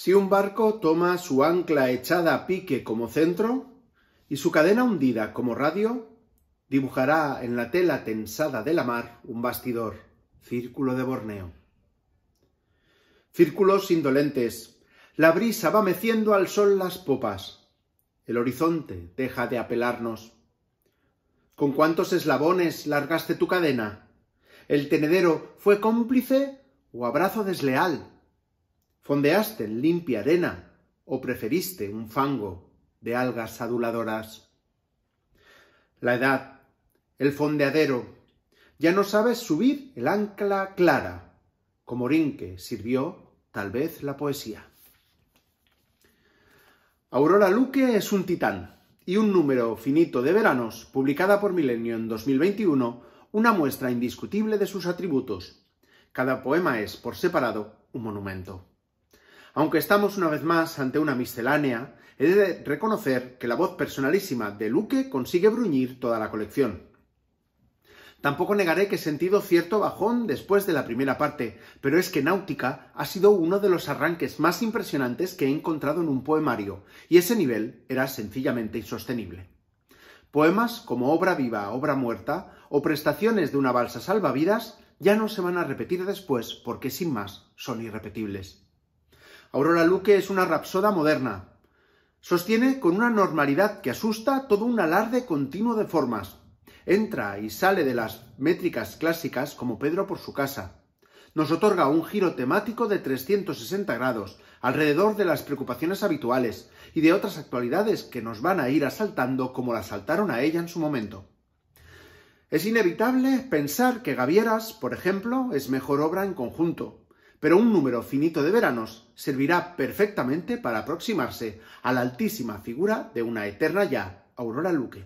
Si un barco toma su ancla echada a pique como centro y su cadena hundida como radio, dibujará en la tela tensada de la mar un bastidor, círculo de Borneo. Círculos indolentes. La brisa va meciendo al sol las popas. El horizonte deja de apelarnos. ¿Con cuántos eslabones largaste tu cadena? ¿El tenedero fue cómplice o abrazo desleal? Fondeaste en limpia arena o preferiste un fango de algas aduladoras. La edad, el fondeadero, ya no sabes subir el ancla clara. Como rinque sirvió tal vez la poesía. Aurora Luque es un titán y un número finito de veranos, publicada por Milenio en 2021, una muestra indiscutible de sus atributos. Cada poema es, por separado, un monumento. Aunque estamos una vez más ante una miscelánea, he de reconocer que la voz personalísima de Luque consigue bruñir toda la colección. Tampoco negaré que he sentido cierto bajón después de la primera parte, pero es que Náutica ha sido uno de los arranques más impresionantes que he encontrado en un poemario, y ese nivel era sencillamente insostenible. Poemas como Obra viva, Obra muerta o Prestaciones de una balsa salvavidas ya no se van a repetir después porque sin más son irrepetibles. Aurora Luque es una rapsoda moderna. Sostiene con una normalidad que asusta todo un alarde continuo de formas. Entra y sale de las métricas clásicas como Pedro por su casa. Nos otorga un giro temático de 360 grados, alrededor de las preocupaciones habituales y de otras actualidades que nos van a ir asaltando como la asaltaron a ella en su momento. Es inevitable pensar que Gavieras, por ejemplo, es mejor obra en conjunto, pero un número finito de veranos servirá perfectamente para aproximarse a la altísima figura de una eterna ya, Aurora Luque.